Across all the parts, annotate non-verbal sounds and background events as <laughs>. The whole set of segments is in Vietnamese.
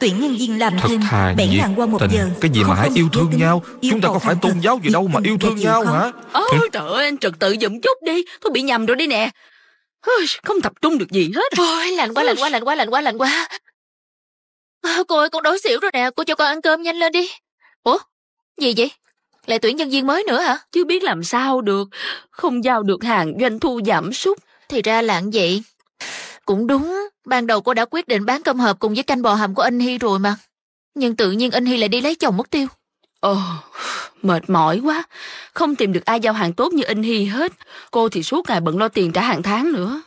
tuyển nhân viên làm Thật thêm thà bảy ngàn qua một tình. giờ cái gì mà hãy yêu thương tính. nhau yêu chúng ta có phải tôn giáo gì đâu mà yêu thương nhau không? hả ôi trời ơi anh trật tự giùm chút đi tôi bị nhầm rồi đi nè không tập trung được gì hết ôi lạnh quá lạnh quá lạnh quá lạnh quá lạnh quá à, cô ơi con đói xỉu rồi nè cô cho con ăn cơm nhanh lên đi ủa gì vậy lại tuyển nhân viên mới nữa hả chứ biết làm sao được không giao được hàng doanh thu giảm sút thì ra là vậy cũng đúng, ban đầu cô đã quyết định bán cơm hộp cùng với canh bò hầm của anh Hy rồi mà. Nhưng tự nhiên anh Hy lại đi lấy chồng mất tiêu. Ồ, mệt mỏi quá. Không tìm được ai giao hàng tốt như anh Hy hết. Cô thì suốt ngày bận lo tiền trả hàng tháng nữa.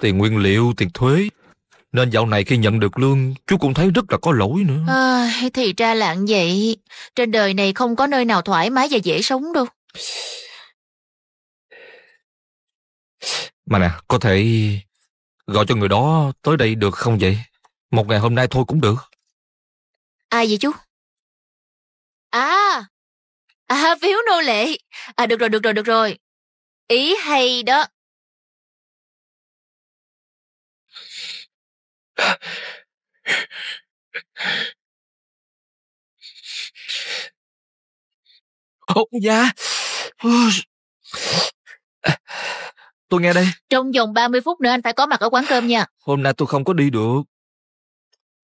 tiền nguyên liệu, tiền thuế. Nên dạo này khi nhận được lương, chú cũng thấy rất là có lỗi nữa. À, thì ra lạng vậy. Trên đời này không có nơi nào thoải mái và dễ sống đâu. Mà nè, có thể Gọi cho người đó tới đây được không vậy? Một ngày hôm nay thôi cũng được. Ai vậy chú? À, à phiếu nô lệ. À được rồi, được rồi, được rồi. Ý hay đó. Ông già. Tôi nghe đây. Trong vòng 30 phút nữa anh phải có mặt ở quán cơm nha. Hôm nay tôi không có đi được.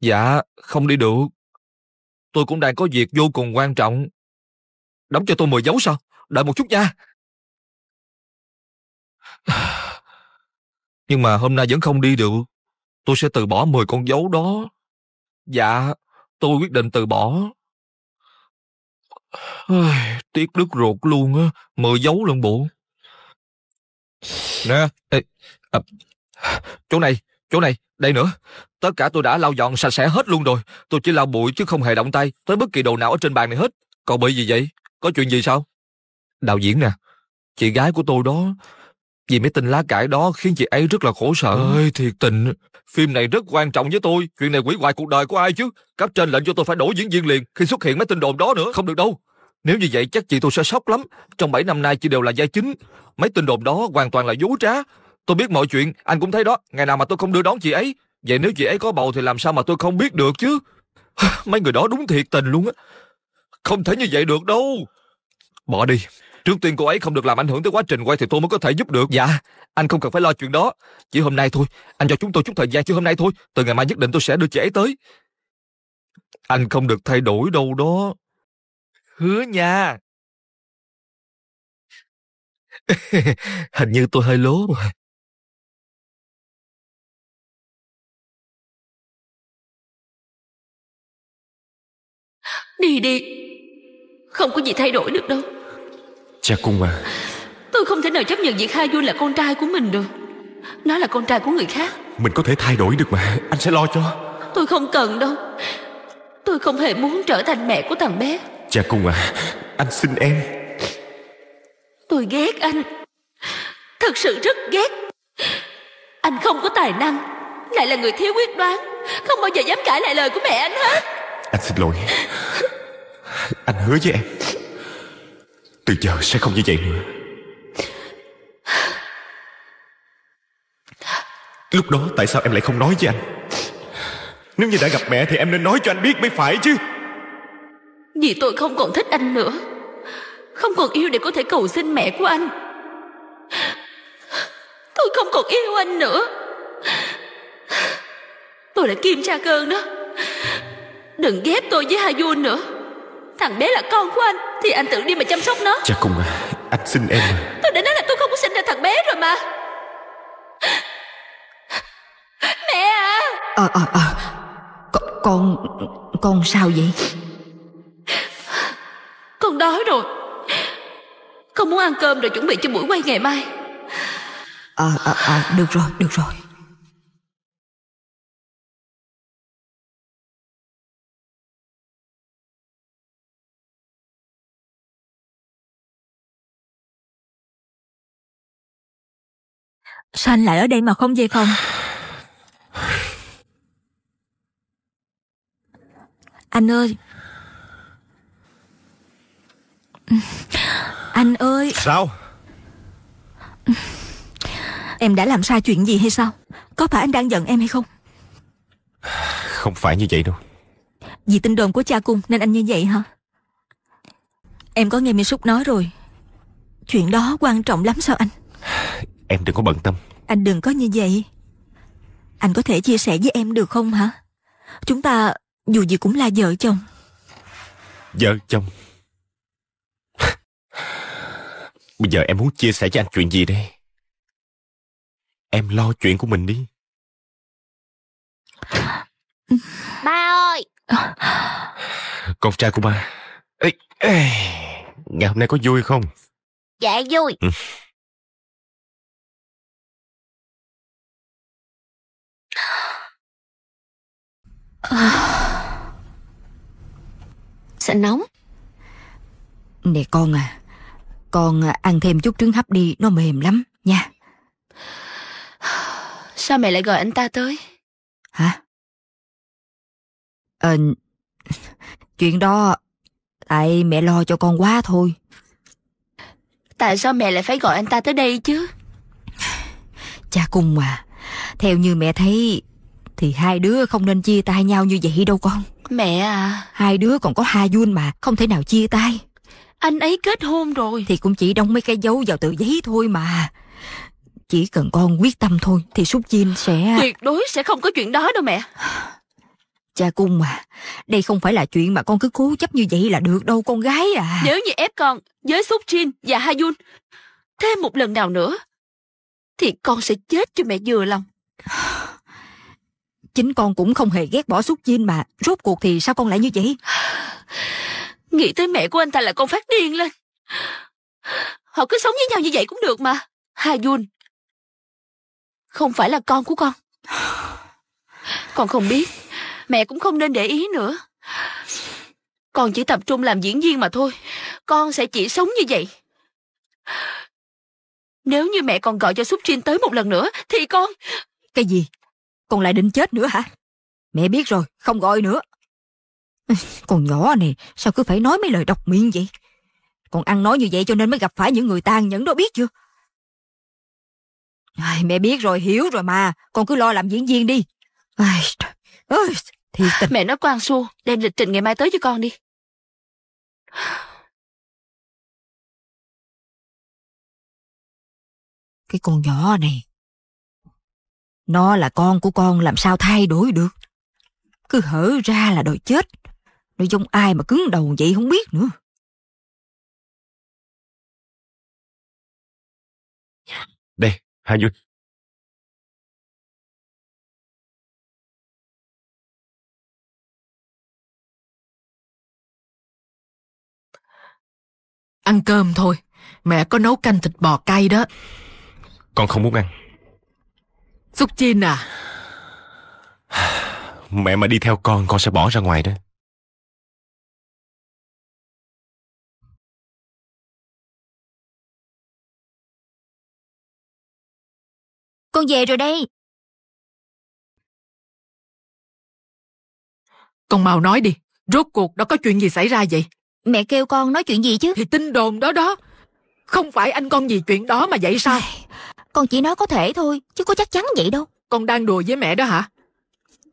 Dạ, không đi được. Tôi cũng đang có việc vô cùng quan trọng. Đóng cho tôi 10 dấu sao? Đợi một chút nha. <sighs> Nhưng mà hôm nay vẫn không đi được. Tôi sẽ từ bỏ 10 con dấu đó. Dạ, tôi quyết định từ bỏ. <sighs> Tiếc đứt ruột luôn á, mười dấu lần bộ. Nè, ê, à, chỗ này, chỗ này, đây nữa. Tất cả tôi đã lau dọn sạch sẽ hết luôn rồi. Tôi chỉ lau bụi chứ không hề động tay tới bất kỳ đồ nào ở trên bàn này hết. còn bởi gì vậy? Có chuyện gì sao? Đạo diễn nè, chị gái của tôi đó, vì mấy tin lá cải đó khiến chị ấy rất là khổ sở. Ơi, thiệt tình. Phim này rất quan trọng với tôi. Chuyện này quỷ hoại cuộc đời của ai chứ? Cấp trên lệnh cho tôi phải đổi diễn viên liền khi xuất hiện mấy tin đồn đó nữa. Không được đâu. Nếu như vậy chắc chị tôi sẽ sốc lắm. Trong 7 năm nay chị đều là gia chính. Mấy tin đồn đó hoàn toàn là dối trá. Tôi biết mọi chuyện, anh cũng thấy đó. Ngày nào mà tôi không đưa đón chị ấy. Vậy nếu chị ấy có bầu thì làm sao mà tôi không biết được chứ? <sighs> Mấy người đó đúng thiệt tình luôn á. Không thể như vậy được đâu. Bỏ đi. Trước tiên cô ấy không được làm ảnh hưởng tới quá trình quay thì tôi mới có thể giúp được. Dạ, anh không cần phải lo chuyện đó. Chỉ hôm nay thôi. Anh cho chúng tôi chút thời gian chứ hôm nay thôi. Từ ngày mai nhất định tôi sẽ đưa chị ấy tới. Anh không được thay đổi đâu đó. Hứa nha. <laughs> Hình như tôi hơi lố rồi. Đi đi Không có gì thay đổi được đâu Cha cung à Tôi không thể nào chấp nhận việc Kha Vui là con trai của mình được Nó là con trai của người khác Mình có thể thay đổi được mà Anh sẽ lo cho Tôi không cần đâu Tôi không hề muốn trở thành mẹ của thằng bé Cha Cung à Anh xin em Tôi ghét anh Thật sự rất ghét Anh không có tài năng Lại là người thiếu quyết đoán Không bao giờ dám cãi lại lời của mẹ anh hết Anh xin lỗi Anh hứa với em Từ giờ sẽ không như vậy nữa Lúc đó tại sao em lại không nói với anh Nếu như đã gặp mẹ thì em nên nói cho anh biết mới phải chứ vì tôi không còn thích anh nữa Không còn yêu để có thể cầu xin mẹ của anh Tôi không còn yêu anh nữa Tôi là Kim Tra Cơn đó Đừng ghép tôi với Hà Vua nữa Thằng bé là con của anh Thì anh tự đi mà chăm sóc nó Cha cùng à Anh xin em à. Tôi đã nói là tôi không có sinh ra thằng bé rồi mà Mẹ à ờ ờ ờ con con sao vậy đói rồi Không muốn ăn cơm rồi chuẩn bị cho buổi quay ngày mai À, à, à được rồi, được rồi Sao anh lại ở đây mà không về phòng Anh ơi anh ơi Sao Em đã làm sai chuyện gì hay sao Có phải anh đang giận em hay không Không phải như vậy đâu Vì tin đồn của cha cung nên anh như vậy hả Em có nghe Minh Súc nói rồi Chuyện đó quan trọng lắm sao anh Em đừng có bận tâm Anh đừng có như vậy Anh có thể chia sẻ với em được không hả Chúng ta dù gì cũng là vợ chồng Vợ chồng Bây giờ em muốn chia sẻ cho anh chuyện gì đây? Em lo chuyện của mình đi. Ba ơi! Con trai của ba. Ê, ê, ngày hôm nay có vui không? Dạ vui. Ừ. À... Sẽ nóng Nè con à con à, ăn thêm chút trứng hấp đi, nó mềm lắm, nha. Sao mẹ lại gọi anh ta tới? Hả? Ờ, <laughs> chuyện đó tại mẹ lo cho con quá thôi. Tại sao mẹ lại phải gọi anh ta tới đây chứ? Cha cùng mà, theo như mẹ thấy thì hai đứa không nên chia tay nhau như vậy đâu con. Mẹ à. Hai đứa còn có hai Jun mà, không thể nào chia tay. Anh ấy kết hôn rồi. Thì cũng chỉ đóng mấy cái dấu vào tờ giấy thôi mà. Chỉ cần con quyết tâm thôi thì Súc Chim sẽ... Tuyệt đối sẽ không có chuyện đó đâu mẹ. Cha cung à, đây không phải là chuyện mà con cứ cố chấp như vậy là được đâu con gái à. Nếu như ép con với Súc Jin và Hayun thêm một lần nào nữa, thì con sẽ chết cho mẹ vừa lòng. Chính con cũng không hề ghét bỏ Súc Jin mà, rốt cuộc thì sao con lại như vậy? <sighs> Nghĩ tới mẹ của anh ta là con phát điên lên. Họ cứ sống với nhau như vậy cũng được mà. Hà Jun, không phải là con của con. Con không biết, mẹ cũng không nên để ý nữa. Con chỉ tập trung làm diễn viên mà thôi. Con sẽ chỉ sống như vậy. Nếu như mẹ còn gọi cho Súc Trinh tới một lần nữa, thì con... Cái gì? Con lại định chết nữa hả? Mẹ biết rồi, không gọi nữa. <laughs> Con nhỏ này sao cứ phải nói mấy lời độc miệng vậy? Con ăn nói như vậy cho nên mới gặp phải những người tàn nhẫn đó biết chưa? Ai, mẹ biết rồi, hiểu rồi mà. Con cứ lo làm diễn viên đi. Ai, trời ơi, tình. Mẹ nói quan xua, đem lịch trình ngày mai tới cho con đi. Cái con nhỏ này, nó là con của con làm sao thay đổi được. Cứ hở ra là đòi chết. Nó giống ai mà cứng đầu vậy không biết nữa. Đây, hai Duy. Ăn cơm thôi, mẹ có nấu canh thịt bò cay đó. Con không muốn ăn. Xúc chin à? Mẹ mà đi theo con, con sẽ bỏ ra ngoài đó. Con về rồi đây. Con mau nói đi, rốt cuộc đó có chuyện gì xảy ra vậy? Mẹ kêu con nói chuyện gì chứ? Thì tin đồn đó đó. Không phải anh con gì chuyện đó mà vậy sao? Con chỉ nói có thể thôi, chứ có chắc chắn vậy đâu. Con đang đùa với mẹ đó hả?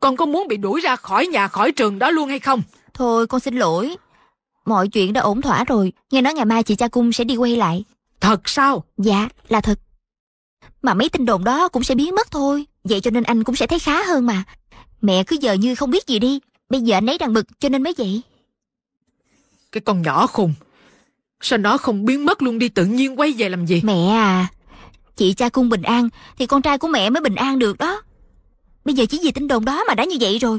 Con có muốn bị đuổi ra khỏi nhà khỏi trường đó luôn hay không? Thôi con xin lỗi. Mọi chuyện đã ổn thỏa rồi. Nghe nói ngày mai chị cha cung sẽ đi quay lại. Thật sao? Dạ, là thật mà mấy tin đồn đó cũng sẽ biến mất thôi. Vậy cho nên anh cũng sẽ thấy khá hơn mà. Mẹ cứ giờ như không biết gì đi. Bây giờ anh ấy đang bực cho nên mới vậy. Cái con nhỏ khùng. Sao nó không biến mất luôn đi tự nhiên quay về làm gì? Mẹ à, chị cha cung bình an thì con trai của mẹ mới bình an được đó. Bây giờ chỉ vì tin đồn đó mà đã như vậy rồi.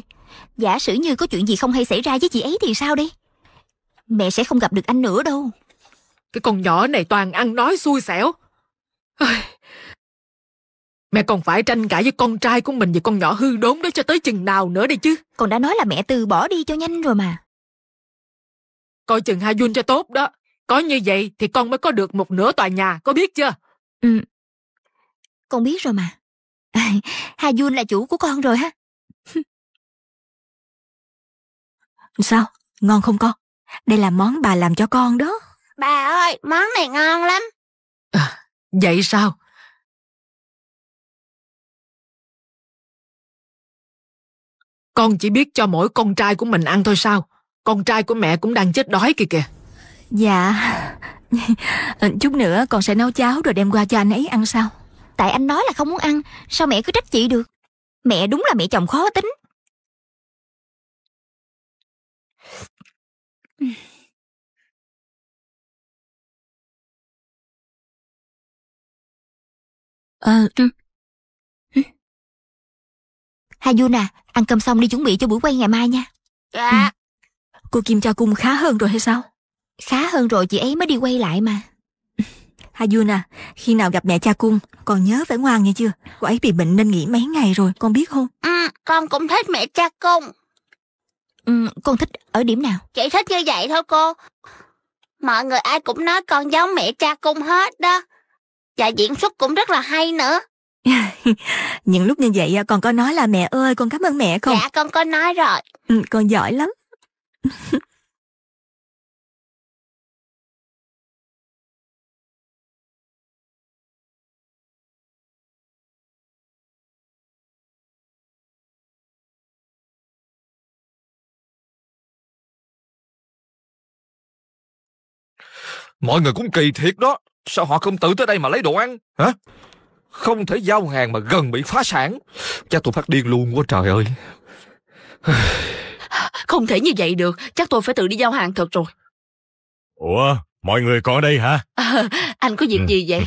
Giả sử như có chuyện gì không hay xảy ra với chị ấy thì sao đi? Mẹ sẽ không gặp được anh nữa đâu. Cái con nhỏ này toàn ăn nói xui xẻo. Mẹ còn phải tranh cãi với con trai của mình và con nhỏ hư đốn đó cho tới chừng nào nữa đây chứ. Con đã nói là mẹ từ bỏ đi cho nhanh rồi mà. Coi chừng Hai Jun cho tốt đó. Có như vậy thì con mới có được một nửa tòa nhà, có biết chưa? Ừ. Con biết rồi mà. À, <laughs> Hai Jun là chủ của con rồi ha. <laughs> Sao? Ngon không con? Đây là món bà làm cho con đó. Bà ơi, món này ngon lắm. À, vậy sao? Con chỉ biết cho mỗi con trai của mình ăn thôi sao? Con trai của mẹ cũng đang chết đói kìa kìa. Dạ. Ừ, chút nữa con sẽ nấu cháo rồi đem qua cho anh ấy ăn sao? Tại anh nói là không muốn ăn, sao mẹ cứ trách chị được? Mẹ đúng là mẹ chồng khó tính. À, Hai Du nè, ăn cơm xong đi chuẩn bị cho buổi quay ngày mai nha. Dạ. Ừ. Cô Kim cho cung khá hơn rồi hay sao? Khá hơn rồi chị ấy mới đi quay lại mà. Hà <laughs> Du nè, khi nào gặp mẹ cha cung, con nhớ phải ngoan nghe chưa? Cô ấy bị bệnh nên nghỉ mấy ngày rồi, con biết không? Ừ, con cũng thích mẹ cha cung. Ừ, con thích ở điểm nào? Chị thích như vậy thôi cô. Mọi người ai cũng nói con giống mẹ cha cung hết đó. Và diễn xuất cũng rất là hay nữa. <laughs> Những lúc như vậy à, con có nói là mẹ ơi con cảm ơn mẹ không? Dạ con có nói rồi. Ừ, con giỏi lắm. Mọi người cũng kỳ thiệt đó. Sao họ không tự tới đây mà lấy đồ ăn? Hả? không thể giao hàng mà gần bị phá sản cha tôi phát điên luôn quá trời ơi <sighs> không thể như vậy được chắc tôi phải tự đi giao hàng thật rồi ủa mọi người còn ở đây hả à, <laughs> anh có việc ừ. gì vậy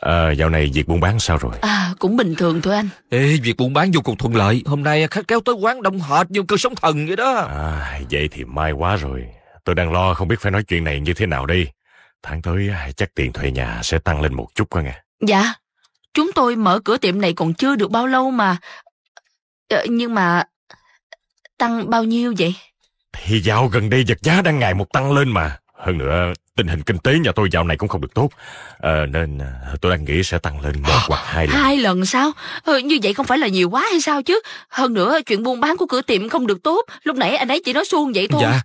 à, <laughs> dạo này việc buôn bán sao rồi à, cũng bình thường thôi anh Ê, việc buôn bán vô cùng thuận lợi hôm nay khách kéo tới quán đông hệt như cơn sống thần vậy đó à, vậy thì may quá rồi tôi đang lo không biết phải nói chuyện này như thế nào đây tháng tới chắc tiền thuê nhà sẽ tăng lên một chút coi nghe Dạ, chúng tôi mở cửa tiệm này còn chưa được bao lâu mà. Ờ, nhưng mà tăng bao nhiêu vậy? Thì dạo gần đây vật giá đang ngày một tăng lên mà. Hơn nữa, tình hình kinh tế nhà tôi dạo này cũng không được tốt. À, nên ờ, tôi đang nghĩ sẽ tăng lên một à, hoặc hai lần. Hai lần sao? Ừ, như vậy không phải là nhiều quá hay sao chứ? Hơn nữa, chuyện buôn bán của cửa tiệm không được tốt. Lúc nãy anh ấy chỉ nói suông vậy thôi. Dạ,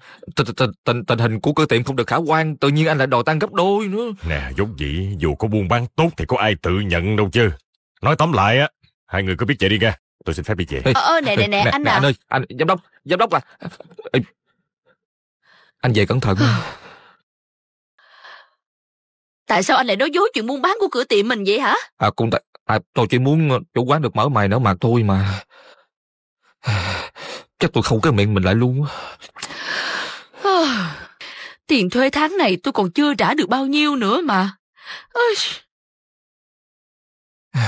tình tình hình của cửa tiệm không được khả quan. Tự nhiên anh lại đòi tăng gấp đôi nữa. Nè, dốt dĩ, dù có buôn bán tốt thì có ai tự nhận đâu chứ. Nói tóm lại, á hai người cứ biết chạy đi ra. Tôi xin phép đi về. Ờ, nè, nè, nè, anh nè, à. Anh ơi, anh, giám đốc, giám đốc à. Anh về cẩn thận. <sighs> Tại sao anh lại nói dối chuyện buôn bán của cửa tiệm mình vậy hả? À, cũng tại, à, tôi chỉ muốn chủ quán được mở mày nữa mà thôi mà. <sighs> Chắc tôi không có miệng mình lại luôn. <sighs> Tiền thuê tháng này tôi còn chưa trả được bao nhiêu nữa mà. <sighs>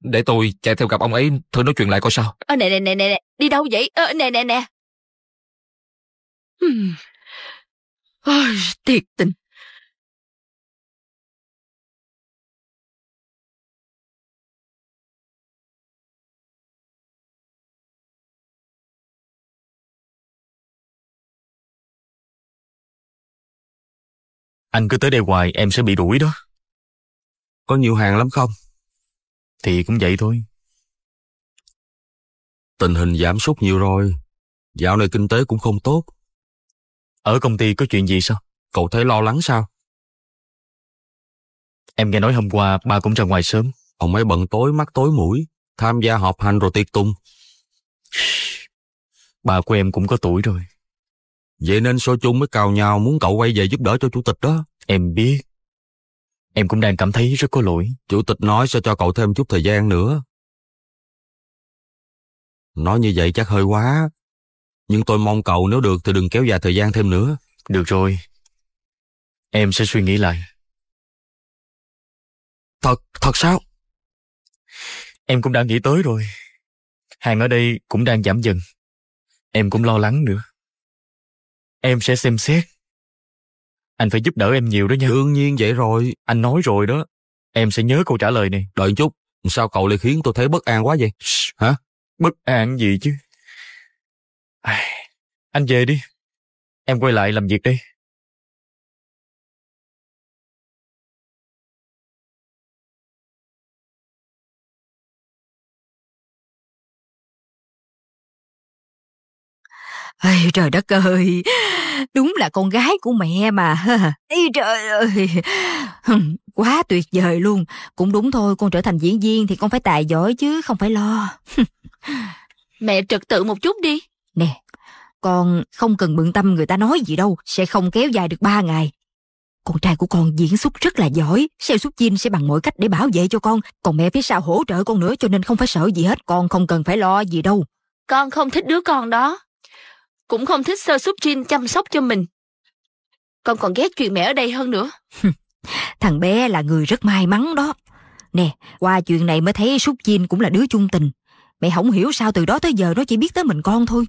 Để tôi chạy theo gặp ông ấy thử nói chuyện lại coi sao. À, nè, nè, nè, nè, đi đâu vậy? À, nè, nè, nè. Ôi, hmm. tiệt tình. Anh cứ tới đây hoài em sẽ bị đuổi đó. Có nhiều hàng lắm không? Thì cũng vậy thôi. Tình hình giảm sút nhiều rồi. Dạo này kinh tế cũng không tốt. Ở công ty có chuyện gì sao? Cậu thấy lo lắng sao? Em nghe nói hôm qua ba cũng ra ngoài sớm. Ông ấy bận tối mắt tối mũi, tham gia họp hành rồi tiệc tung. Bà của em cũng có tuổi rồi. Vậy nên so chung mới cào nhau muốn cậu quay về giúp đỡ cho chủ tịch đó. Em biết. Em cũng đang cảm thấy rất có lỗi. Chủ tịch nói sẽ cho cậu thêm chút thời gian nữa. Nói như vậy chắc hơi quá. Nhưng tôi mong cậu nếu được thì đừng kéo dài thời gian thêm nữa. Được rồi. Em sẽ suy nghĩ lại. Thật, thật sao? Em cũng đã nghĩ tới rồi. Hàng ở đây cũng đang giảm dần. Em cũng lo lắng nữa. Em sẽ xem xét. Anh phải giúp đỡ em nhiều đó nha. Đương nhiên vậy rồi. Anh nói rồi đó. Em sẽ nhớ câu trả lời này. Đợi chút. Sao cậu lại khiến tôi thấy bất an quá vậy? Hả? Bất an gì chứ? À, anh về đi. Em quay lại làm việc đây. Ây, trời đất ơi, đúng là con gái của mẹ mà. Ây, trời ơi, quá tuyệt vời luôn. Cũng đúng thôi, con trở thành diễn viên thì con phải tài giỏi chứ, không phải lo. <laughs> mẹ trật tự một chút đi. Nè, con không cần bận tâm người ta nói gì đâu, sẽ không kéo dài được ba ngày. Con trai của con diễn xuất rất là giỏi, Seo xuất Jin sẽ bằng mọi cách để bảo vệ cho con, còn mẹ phía sau hỗ trợ con nữa cho nên không phải sợ gì hết, con không cần phải lo gì đâu. Con không thích đứa con đó cũng không thích sơ súp Jin chăm sóc cho mình. Con còn ghét chuyện mẹ ở đây hơn nữa. Thằng bé là người rất may mắn đó. Nè, qua chuyện này mới thấy súp Jin cũng là đứa chung tình. Mẹ không hiểu sao từ đó tới giờ nó chỉ biết tới mình con thôi.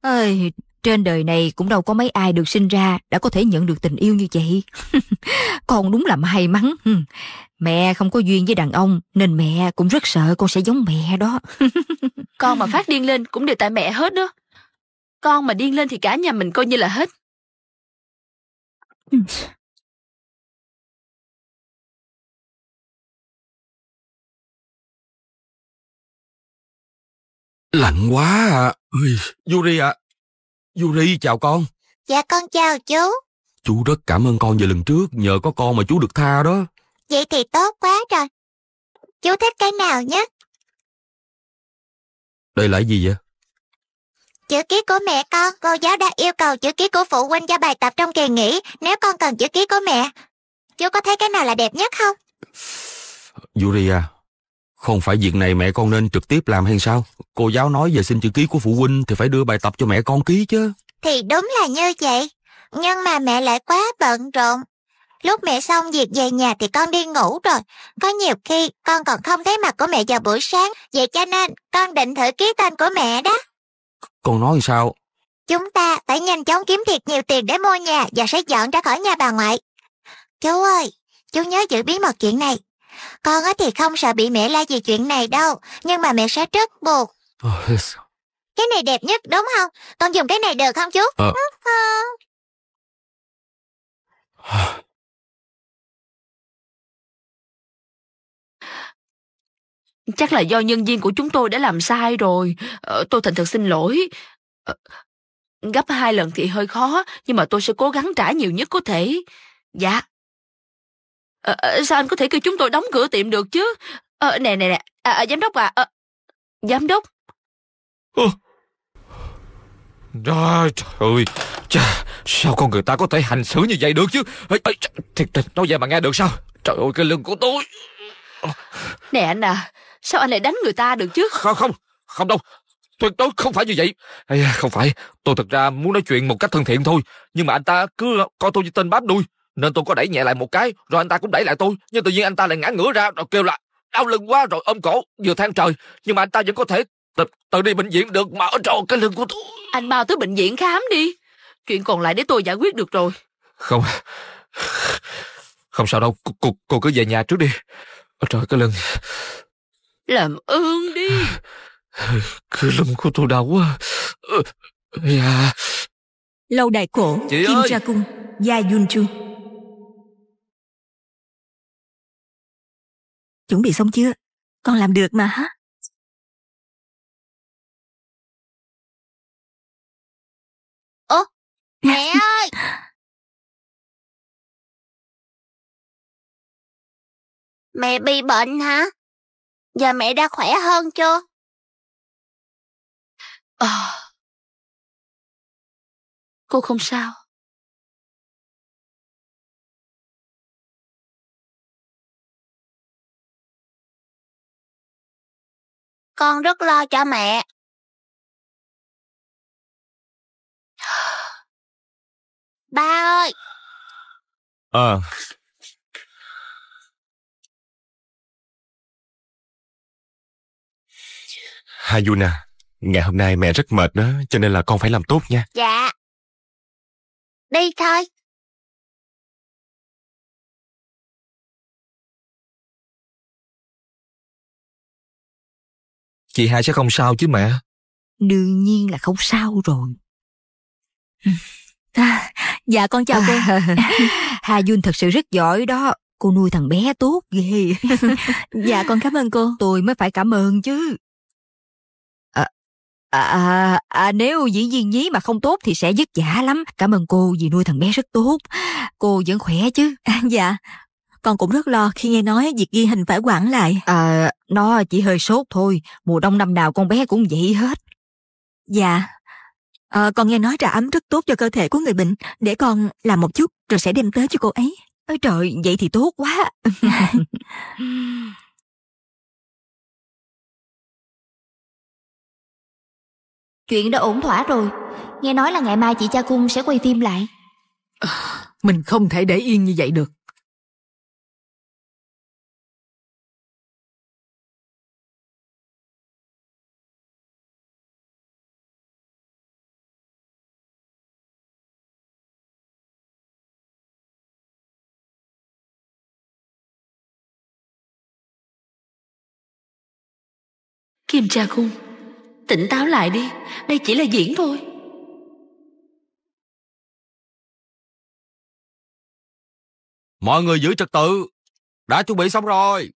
Ơi, trên đời này cũng đâu có mấy ai được sinh ra đã có thể nhận được tình yêu như vậy. <laughs> con đúng là may mắn. Mẹ không có duyên với đàn ông nên mẹ cũng rất sợ con sẽ giống mẹ đó. <laughs> con mà phát điên lên cũng đều tại mẹ hết đó. Con mà điên lên thì cả nhà mình coi như là hết. Lạnh quá à. Ui, Yuri à. Yuri chào con. Dạ con chào chú. Chú rất cảm ơn con về lần trước, nhờ có con mà chú được tha đó. Vậy thì tốt quá rồi. Chú thích cái nào nhất? Đây là gì vậy? Chữ ký của mẹ con, cô giáo đã yêu cầu chữ ký của phụ huynh cho bài tập trong kỳ nghỉ nếu con cần chữ ký của mẹ. Chú có thấy cái nào là đẹp nhất không? Yuria, không phải việc này mẹ con nên trực tiếp làm hay sao? Cô giáo nói về xin chữ ký của phụ huynh thì phải đưa bài tập cho mẹ con ký chứ. Thì đúng là như vậy. Nhưng mà mẹ lại quá bận rộn. Lúc mẹ xong việc về nhà thì con đi ngủ rồi. Có nhiều khi con còn không thấy mặt của mẹ vào buổi sáng. Vậy cho nên con định thử ký tên của mẹ đó. Con nói sao? Chúng ta phải nhanh chóng kiếm thiệt nhiều tiền để mua nhà và sẽ dọn ra khỏi nhà bà ngoại. Chú ơi, chú nhớ giữ bí mật chuyện này. Con á thì không sợ bị mẹ la vì chuyện này đâu, nhưng mà mẹ sẽ rất buồn. cái này đẹp nhất đúng không? Con dùng cái này được không chú? À. Chắc là do nhân viên của chúng tôi đã làm sai rồi. Ờ, tôi thành thật xin lỗi. Ờ, gấp hai lần thì hơi khó, nhưng mà tôi sẽ cố gắng trả nhiều nhất có thể. Dạ. Ờ, ờ sao anh có thể kêu chúng tôi đóng cửa tiệm được chứ? Ờ, nè nè nè, à, giám đốc à. à giám đốc. Ờ, Ơ. trời ơi, chà, sao con người ta có thể hành xử như vậy được chứ? À, thiệt tình, nói vậy mà nghe được sao? Trời ơi, cái lưng của tôi. Nè anh à, Sao anh lại đánh người ta được chứ? Không, không, không đâu. Tuyệt đối không phải như vậy. không phải, tôi thật ra muốn nói chuyện một cách thân thiện thôi. Nhưng mà anh ta cứ coi tôi như tên bám đuôi. Nên tôi có đẩy nhẹ lại một cái, rồi anh ta cũng đẩy lại tôi. Nhưng tự nhiên anh ta lại ngã ngửa ra, rồi kêu là đau lưng quá rồi ôm cổ, vừa than trời. Nhưng mà anh ta vẫn có thể tự, tự đi bệnh viện được mà ở tròn cái lưng của tôi. Anh mau tới bệnh viện khám đi. Chuyện còn lại để tôi giải quyết được rồi. Không, không sao đâu, cô, cô, cô cứ về nhà trước đi. Ôi trời, cái lưng... Làm ơn đi. <laughs> Cứ lưng của tôi đau quá. Dạ. Lâu đài cổ, Chị Kim ơi. Ra Cung, Gia Yun Chu. Chuẩn bị xong chưa? Con làm được mà hả? Ơ, <laughs> mẹ ơi! Mẹ bị bệnh hả? Giờ mẹ đã khỏe hơn chưa? Ờ. À, cô không sao. Con rất lo cho mẹ. <gasps> Ba ơi. Ờ. À. Hayuna, ngày hôm nay mẹ rất mệt đó, cho nên là con phải làm tốt nha. Dạ. Đi thôi. Chị hai sẽ không sao chứ mẹ. Đương nhiên là không sao rồi. Ừ. À, dạ con chào cô. Hà Dun <laughs> thật sự rất giỏi đó. Cô nuôi thằng bé tốt ghê. <laughs> dạ con cảm ơn cô. Tôi mới phải cảm ơn chứ. À, à, à, nếu diễn viên nhí mà không tốt thì sẽ dứt giả lắm. Cảm ơn cô vì nuôi thằng bé rất tốt. Cô vẫn khỏe chứ? À, dạ, con cũng rất lo khi nghe nói việc ghi hình phải quản lại. À, nó chỉ hơi sốt thôi. Mùa đông năm nào con bé cũng vậy hết. Dạ, à, con nghe nói trà ấm rất tốt cho cơ thể của người bệnh. Để con làm một chút rồi sẽ đem tới cho cô ấy. Ôi trời, vậy thì tốt quá. <laughs> Chuyện đã ổn thỏa rồi Nghe nói là ngày mai chị cha cung sẽ quay phim lại à, Mình không thể để yên như vậy được Kim Cha Cung tỉnh táo lại đi đây chỉ là diễn thôi mọi người giữ trật tự đã chuẩn bị xong rồi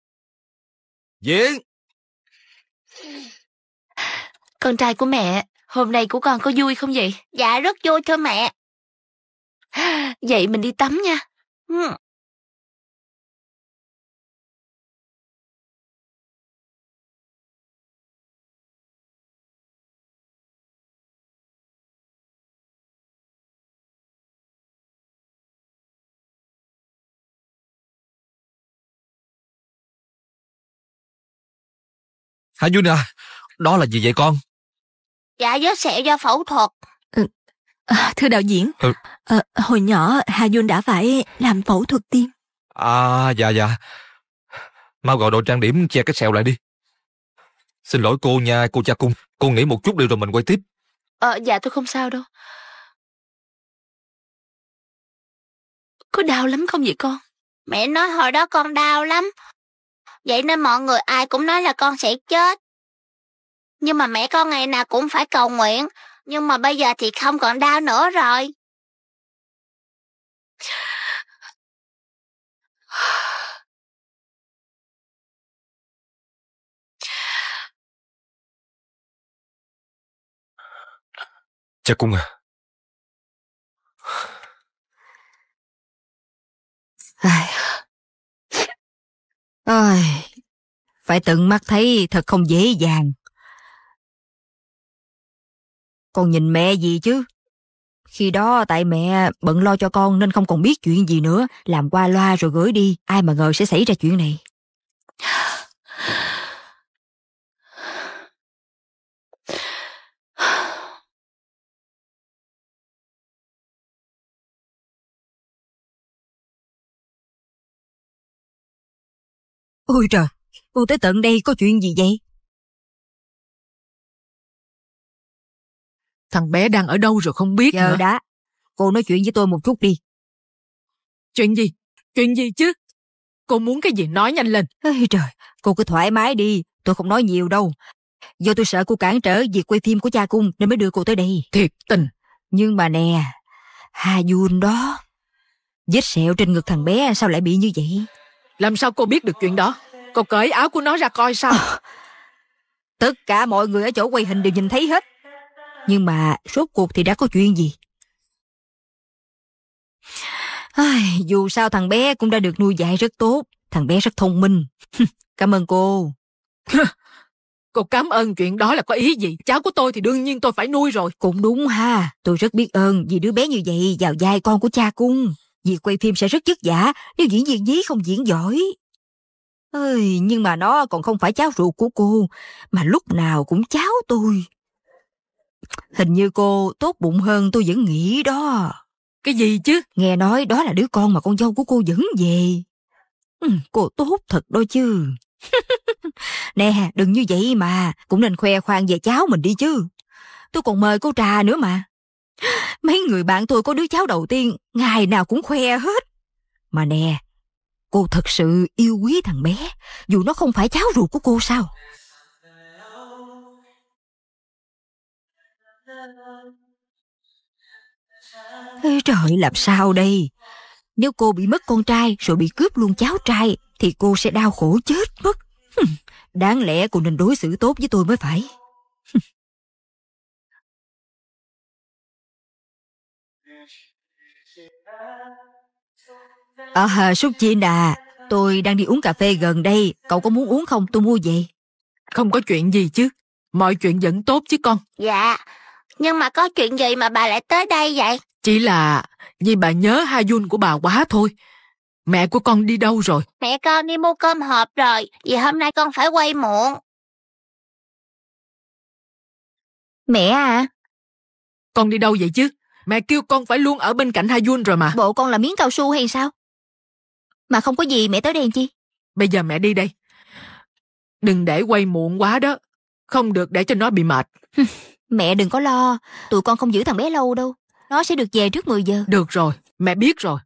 diễn con trai của mẹ hôm nay của con có vui không vậy dạ rất vui thưa mẹ vậy mình đi tắm nha ừ. Hả à, Đó là gì vậy con? Dạ vết sẹo do phẫu thuật. Ừ, ờ, thưa đạo diễn, ừ. à, hồi nhỏ Hà Jun đã phải làm phẫu thuật tim. À dạ dạ. Mau gọi đồ trang điểm che cái sẹo lại đi. Xin lỗi cô nha, cô cha cung. Cô nghỉ một chút đi rồi mình quay tiếp. à, dạ tôi không sao đâu. Có đau lắm không vậy con? Mẹ nói hồi đó con đau lắm vậy nên mọi người ai cũng nói là con sẽ chết. Nhưng mà mẹ con ngày nào cũng phải cầu nguyện, nhưng mà bây giờ thì không còn đau nữa rồi. Cha Cung à Ai... Ai, phải tận mắt thấy thật không dễ dàng. Con nhìn mẹ gì chứ? Khi đó tại mẹ bận lo cho con nên không còn biết chuyện gì nữa, làm qua loa rồi gửi đi, ai mà ngờ sẽ xảy ra chuyện này. Ôi trời, cô tới tận đây có chuyện gì vậy? Thằng bé đang ở đâu rồi không biết Giờ nữa. đã, cô nói chuyện với tôi một chút đi. Chuyện gì? Chuyện gì chứ? Cô muốn cái gì nói nhanh lên. Ôi trời, cô cứ thoải mái đi, tôi không nói nhiều đâu. Do tôi sợ cô cản trở việc quay phim của cha cung nên mới đưa cô tới đây. Thiệt tình. Nhưng mà nè, Ha Dun đó, vết sẹo trên ngực thằng bé sao lại bị như vậy? Làm sao cô biết được chuyện đó? Cô cởi áo của nó ra coi sao? À, tất cả mọi người ở chỗ quay hình đều nhìn thấy hết. Nhưng mà rốt cuộc thì đã có chuyện gì? Ai, dù sao thằng bé cũng đã được nuôi dạy rất tốt. Thằng bé rất thông minh. <laughs> Cảm ơn cô. Cô cảm ơn chuyện đó là có ý gì? Cháu của tôi thì đương nhiên tôi phải nuôi rồi. Cũng đúng ha. Tôi rất biết ơn vì đứa bé như vậy vào vai con của cha cung. Việc quay phim sẽ rất vất vả nếu diễn viên nhí không diễn giỏi. Ơi, nhưng mà nó còn không phải cháu ruột của cô, mà lúc nào cũng cháu tôi. Hình như cô tốt bụng hơn tôi vẫn nghĩ đó. Cái gì chứ? Nghe nói đó là đứa con mà con dâu của cô dẫn về. Ừ, cô tốt thật đó chứ. <laughs> nè, đừng như vậy mà, cũng nên khoe khoang về cháu mình đi chứ. Tôi còn mời cô trà nữa mà. Mấy người bạn tôi có đứa cháu đầu tiên, ngày nào cũng khoe hết. Mà nè, cô thật sự yêu quý thằng bé, dù nó không phải cháu ruột của cô sao? Ê trời, làm sao đây? Nếu cô bị mất con trai rồi bị cướp luôn cháu trai, thì cô sẽ đau khổ chết mất. Đáng lẽ cô nên đối xử tốt với tôi mới phải. À, Sukchina, tôi đang đi uống cà phê gần đây, cậu có muốn uống không tôi mua về? Không có chuyện gì chứ, mọi chuyện vẫn tốt chứ con. Dạ, nhưng mà có chuyện gì mà bà lại tới đây vậy? Chỉ là vì bà nhớ hai Hayun của bà quá thôi. Mẹ của con đi đâu rồi? Mẹ con đi mua cơm hộp rồi, vì hôm nay con phải quay muộn. Mẹ à? Con đi đâu vậy chứ? Mẹ kêu con phải luôn ở bên cạnh Hai Hayun rồi mà. Bộ con là miếng cao su hay sao? Mà không có gì mẹ tới đây chi? Bây giờ mẹ đi đây. Đừng để quay muộn quá đó. Không được để cho nó bị mệt. mẹ đừng có lo. Tụi con không giữ thằng bé lâu đâu. Nó sẽ được về trước 10 giờ. Được rồi. Mẹ biết rồi.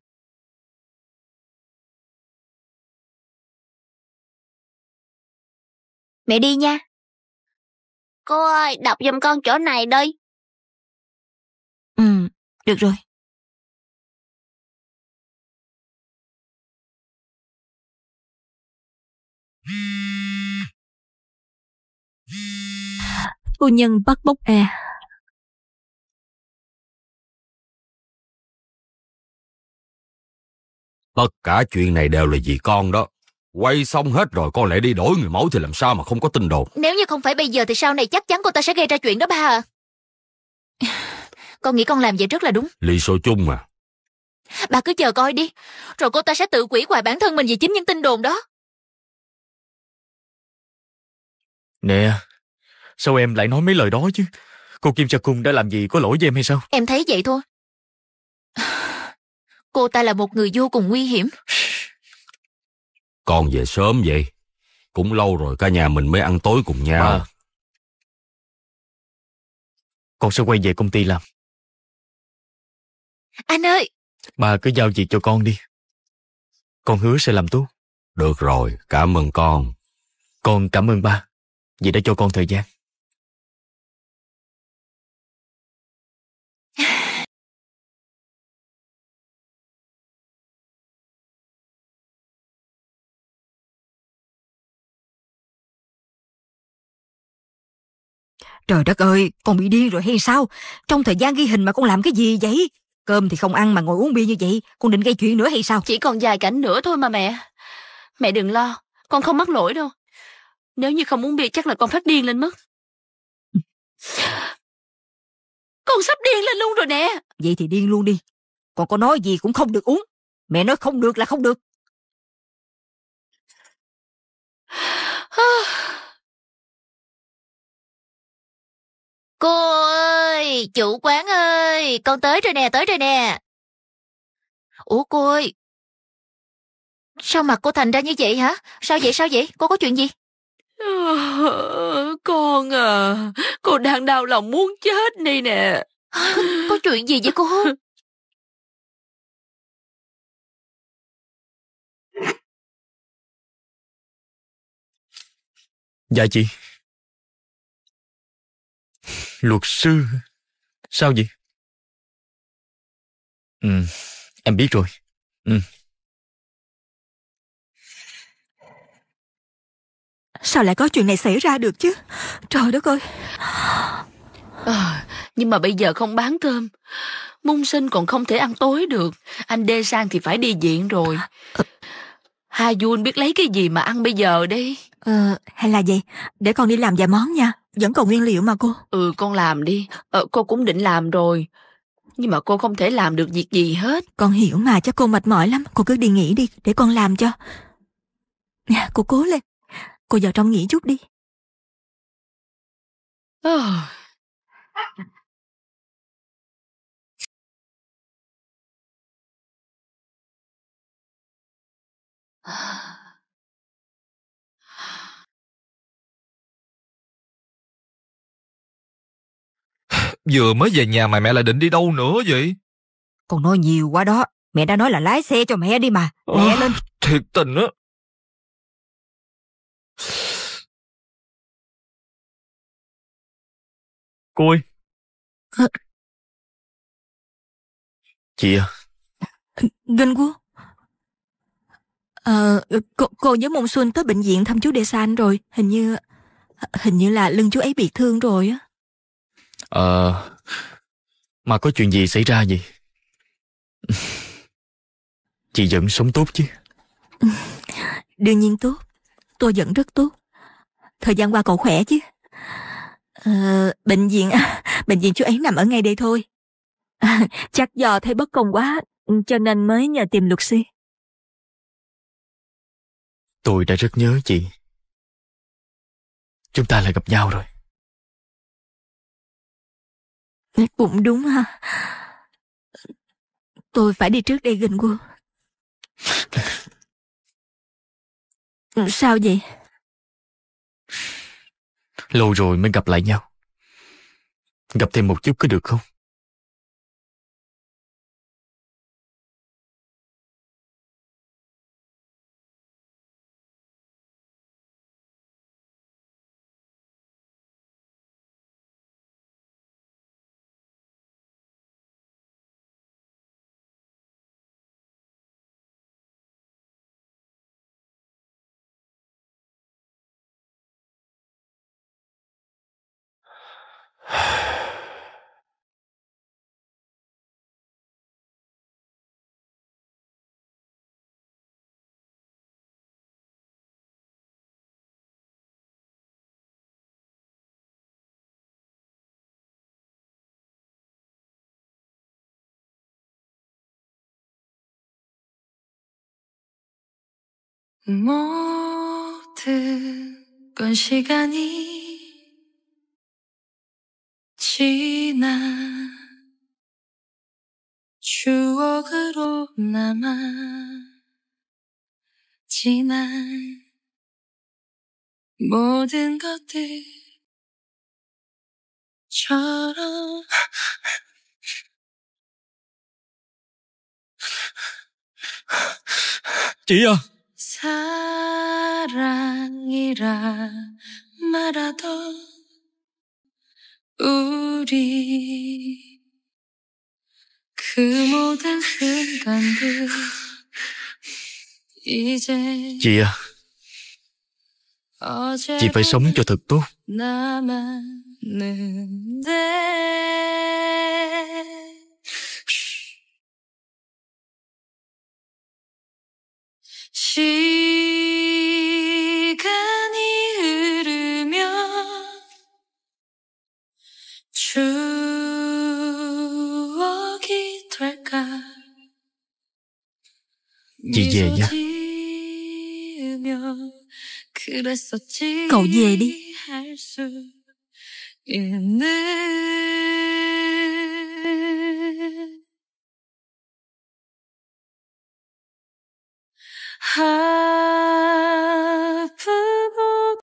Mẹ đi nha. Cô ơi, đọc giùm con chỗ này đi. Được rồi. Phu nhân bắt bốc e. Tất cả chuyện này đều là vì con đó. Quay xong hết rồi con lại đi đổi người mẫu thì làm sao mà không có tin đồn. Nếu như không phải bây giờ thì sau này chắc chắn cô ta sẽ gây ra chuyện đó ba à. Con nghĩ con làm vậy rất là đúng. lý xô chung mà. Bà cứ chờ coi đi. Rồi cô ta sẽ tự quỷ hoài bản thân mình vì chính những tin đồn đó. Nè, sao em lại nói mấy lời đó chứ? Cô Kim Trà Cung đã làm gì có lỗi với em hay sao? Em thấy vậy thôi. Cô ta là một người vô cùng nguy hiểm. Con về sớm vậy? Cũng lâu rồi cả nhà mình mới ăn tối cùng nhau. con sẽ quay về công ty làm. Anh ơi! Bà cứ giao việc cho con đi. Con hứa sẽ làm tốt. Được rồi, cảm ơn con. Con cảm ơn ba, vì đã cho con thời gian. Trời đất ơi, con bị điên rồi hay sao? Trong thời gian ghi hình mà con làm cái gì vậy? Cơm thì không ăn mà ngồi uống bia như vậy, con định gây chuyện nữa hay sao? Chỉ còn vài cảnh nữa thôi mà mẹ. Mẹ đừng lo, con không mắc lỗi đâu. Nếu như không uống bia chắc là con phát điên lên mất. <sighs> Con sắp điên lên luôn rồi nè. Vậy thì điên luôn đi. Còn có nói gì cũng không được uống. Mẹ nói không được là không được. <sighs> Cô ơi, chủ quán ơi, con tới rồi nè, tới rồi nè. Ủa cô ơi, sao mặt cô thành ra như vậy hả? Sao vậy, sao vậy? Cô có chuyện gì? <laughs> Con à, cô đang đau lòng muốn chết đi nè. Có chuyện gì vậy cô? Dạ chị luật sư sao vậy ừ em biết rồi ừ sao lại có chuyện này xảy ra được chứ trời đất ơi à, nhưng mà bây giờ không bán cơm mung sinh còn không thể ăn tối được anh đê sang thì phải đi viện rồi Hai jun biết lấy cái gì mà ăn bây giờ đi ờ hay là vậy để con đi làm vài món nha vẫn còn nguyên liệu mà cô Ừ con làm đi ờ, Cô cũng định làm rồi Nhưng mà cô không thể làm được việc gì hết Con hiểu mà chắc cô mệt mỏi lắm Cô cứ đi nghỉ đi để con làm cho Nè cô cố lên Cô vào trong nghỉ chút đi oh. Vừa mới về nhà mà mẹ lại định đi đâu nữa vậy? Con nói nhiều quá đó. Mẹ đã nói là lái xe cho mẹ đi mà. Mẹ à, lên. Thiệt tình á. Cô ơi. Chị à. Gần quá. Ờ, cô, cô với Mông Xuân tới bệnh viện thăm chú Đề San rồi. Hình như... Hình như là lưng chú ấy bị thương rồi á. Ờ... mà có chuyện gì xảy ra vậy? <laughs> Chị vẫn sống tốt chứ? <laughs> Đương nhiên tốt. Tôi vẫn rất tốt. Thời gian qua cậu khỏe chứ? Ờ, bệnh viện... <laughs> Bệnh viện chú ấy nằm ở ngay đây thôi. Chắc do thấy bất công quá, cho nên mới nhờ tìm luật sư. Tôi đã rất nhớ chị. Chúng ta lại gặp nhau rồi. Cũng đúng ha. Tôi phải đi trước đây gình quân. Sao vậy? Lâu rồi mới gặp lại nhau. Gặp thêm một chút có được không? 모든 건 시간이 지나 추억으로 남아 지난 모든 것들처럼 지희 사랑이라 말하던 우리 그 모든 순간들 이제 Chị à, 어제 chị phải sống cho thật tốt 남았는데 시간이 흐르면 추억이 될까 이게 야 그랬었지 Cậu 있는 high.